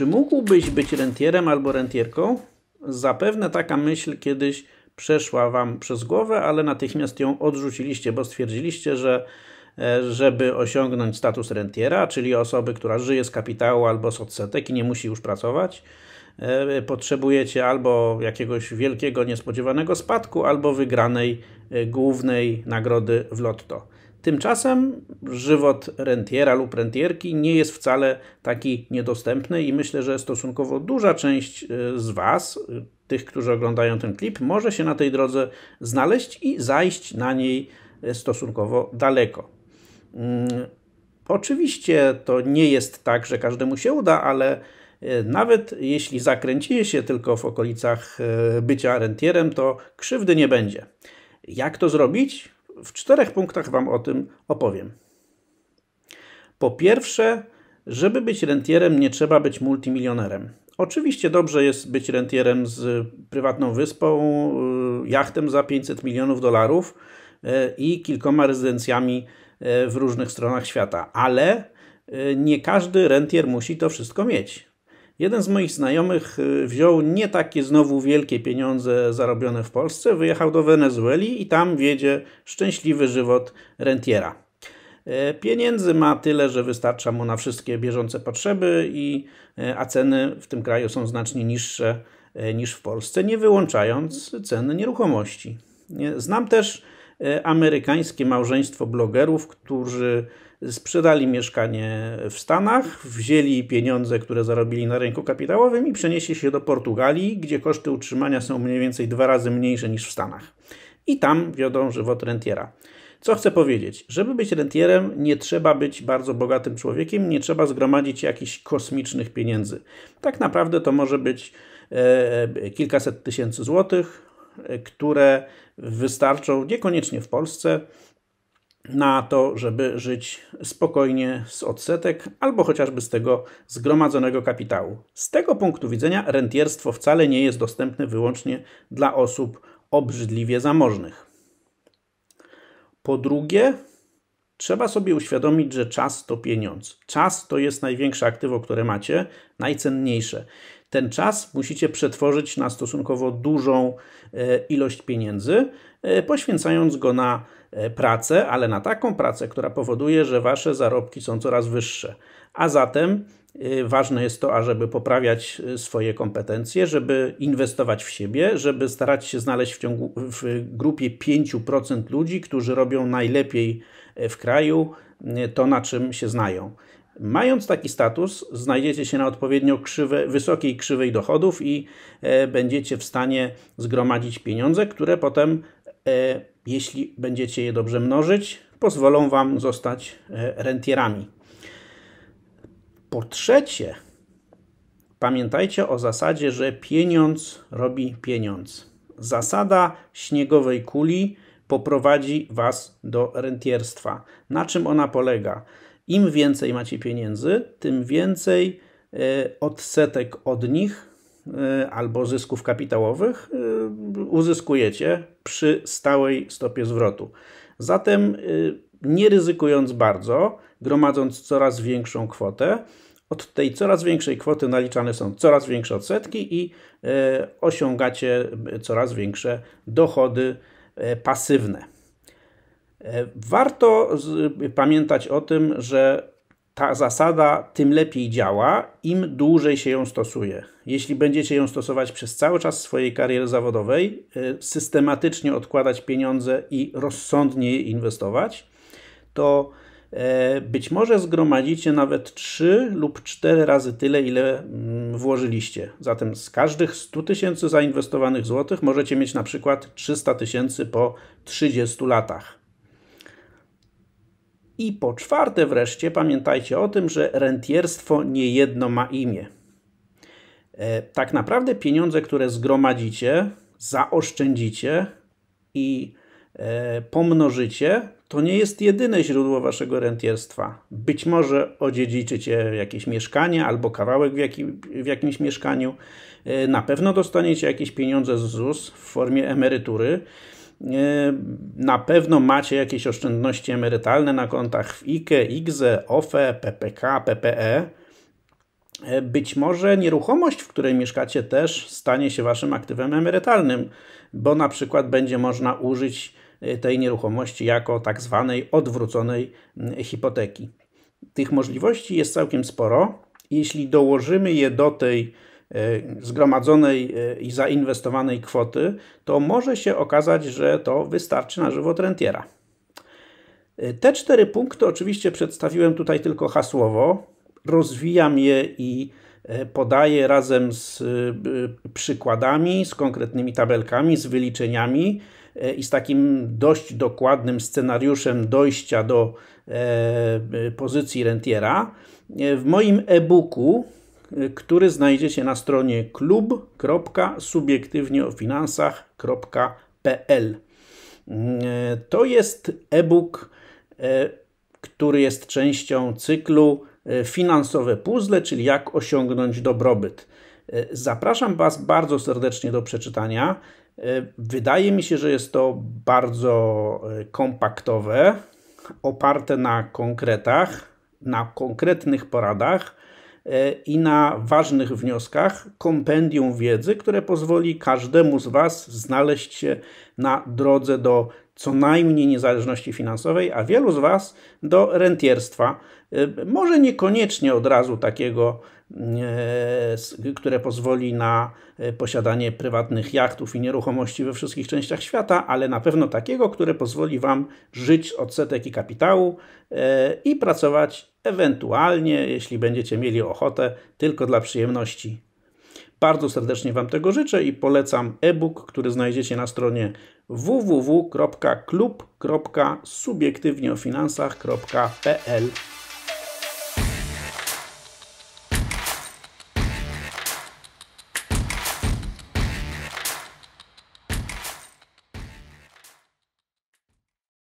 Czy mógłbyś być rentierem albo rentierką? Zapewne taka myśl kiedyś przeszła Wam przez głowę, ale natychmiast ją odrzuciliście, bo stwierdziliście, że e, żeby osiągnąć status rentiera, czyli osoby, która żyje z kapitału albo z odsetek i nie musi już pracować, e, potrzebujecie albo jakiegoś wielkiego, niespodziewanego spadku, albo wygranej e, głównej nagrody w lotto. Tymczasem żywot rentiera lub rentierki nie jest wcale taki niedostępny i myślę, że stosunkowo duża część y, z Was, y, tych, którzy oglądają ten klip, może się na tej drodze znaleźć i zajść na niej y, stosunkowo daleko. Mm, oczywiście to nie jest tak, że każdemu się uda, ale nawet jeśli zakręcicie się tylko w okolicach bycia rentierem, to krzywdy nie będzie. Jak to zrobić? w czterech punktach Wam o tym opowiem. Po pierwsze, żeby być rentierem, nie trzeba być multimilionerem. Oczywiście dobrze jest być rentierem z prywatną wyspą, y, jachtem za 500 milionów dolarów y, i kilkoma rezydencjami y, w różnych stronach świata, ale nie każdy rentier musi to wszystko mieć. Jeden z moich znajomych y, wziął nie takie znowu wielkie pieniądze zarobione w Polsce, wyjechał do Wenezueli i tam wiedzie szczęśliwy żywot rentiera. E, pieniędzy ma tyle, że wystarcza mu na wszystkie bieżące potrzeby, i, e, a ceny w tym kraju są znacznie niższe e, niż w Polsce, nie wyłączając ceny nieruchomości. Znam też E, amerykańskie małżeństwo blogerów, którzy sprzedali mieszkanie w Stanach, wzięli pieniądze, które zarobili na rynku kapitałowym i przenieśli się do Portugalii, gdzie koszty utrzymania są mniej więcej dwa razy mniejsze niż w Stanach. I tam wiodą żywot rentiera. Co chcę powiedzieć? Żeby być rentierem, nie trzeba być bardzo bogatym człowiekiem, nie trzeba zgromadzić jakichś kosmicznych pieniędzy. Tak naprawdę to może być e, e kilkaset tysięcy złotych które wystarczą niekoniecznie w Polsce na to, żeby żyć spokojnie z odsetek albo chociażby z tego zgromadzonego kapitału. Z tego punktu widzenia rentierstwo wcale nie jest dostępne wyłącznie dla osób obrzydliwie zamożnych. Po drugie, trzeba sobie uświadomić, że czas to pieniądz. Czas to jest największe aktywo, które macie, najcenniejsze ten czas musicie przetworzyć na stosunkowo dużą e, ilość pieniędzy, e, poświęcając go na e, pracę, ale na taką pracę, która powoduje, że Wasze zarobki są coraz wyższe. A zatem Ważne jest to, ażeby poprawiać swoje kompetencje, żeby inwestować w siebie, żeby starać się znaleźć w, ciągu, w grupie 5% ludzi, którzy robią najlepiej w kraju to, na czym się znają. Mając taki status, znajdziecie się na odpowiednio krzywe, wysokiej krzywej dochodów i e, będziecie w stanie zgromadzić pieniądze, które potem, e, jeśli będziecie je dobrze mnożyć, pozwolą Wam zostać e, rentierami. Po trzecie, pamiętajcie o zasadzie, że pieniądz robi pieniądz. Zasada śniegowej kuli poprowadzi Was do rentierstwa. Na czym ona polega? Im więcej macie pieniędzy, tym więcej e, odsetek od nich e, albo zysków kapitałowych e, uzyskujecie przy stałej stopie zwrotu. Zatem, nie ryzykując bardzo, gromadząc coraz większą kwotę, od tej coraz większej kwoty naliczane są coraz większe odsetki i osiągacie coraz większe dochody pasywne. E, warto z, pamiętać o tym, że ta zasada tym lepiej działa, im dłużej się ją stosuje. Jeśli będziecie ją stosować przez cały czas swojej kariery zawodowej, e, systematycznie odkładać pieniądze i rozsądnie je inwestować, to e, być może zgromadzicie nawet 3 lub 4 razy tyle, ile mm, włożyliście. Zatem z każdych 100 tysięcy zainwestowanych złotych możecie mieć na przykład 300 tysięcy po 30 latach. I po czwarte wreszcie pamiętajcie o tym, że rentierstwo nie jedno ma imię. E, tak naprawdę pieniądze, które zgromadzicie, zaoszczędzicie i e, pomnożycie, to nie jest jedyne źródło waszego rentierstwa. Być może odziedziczycie jakieś mieszkanie albo kawałek w, jakim, w jakimś mieszkaniu. E, na pewno dostaniecie jakieś pieniądze z ZUS w formie emerytury. E, na pewno macie jakieś oszczędności emerytalne na kontach w IKE, IGZE, OFE, PPK, PPE. E, być może nieruchomość, w której mieszkacie, też stanie się waszym aktywem emerytalnym, bo na przykład będzie można użyć e, tej nieruchomości jako tak zwanej odwróconej hipoteki. Tych możliwości jest całkiem sporo. Jeśli dołożymy je do tej E, zgromadzonej e, i zainwestowanej kwoty, to może się okazać, że to wystarczy na żywot rentiera. E, te cztery punkty oczywiście przedstawiłem tutaj tylko hasłowo. Rozwijam je i podaję razem z przykładami, z konkretnymi tabelkami, z wyliczeniami i z takim dość dokładnym scenariuszem dojścia do pozycji rentiera. W moim e-booku Y, który znajdziecie na stronie klub.subiektywnieofinansach.pl. Y, to jest e-book, y, który jest częścią cyklu Finansowe puzzle, czyli jak osiągnąć dobrobyt. Zapraszam Was bardzo serdecznie do przeczytania. Wydaje mi się, że jest to bardzo kompaktowe, oparte na konkretach, na konkretnych poradach E, i na ważnych wnioskach kompendium wiedzy, które pozwoli każdemu z Was znaleźć się na drodze do co najmniej niezależności finansowej, a wielu z Was do rentierstwa. E, może niekoniecznie od razu takiego, e, które pozwoli na posiadanie prywatnych jachtów i nieruchomości we wszystkich częściach świata, ale na pewno takiego, które pozwoli Wam żyć z odsetek i kapitału i pracować ewentualnie, jeśli będziecie mieli ochotę, tylko dla przyjemności. Bardzo serdecznie Wam tego życzę i polecam e-book, który znajdziecie na stronie www.klub.subiektywnieofinansach.pl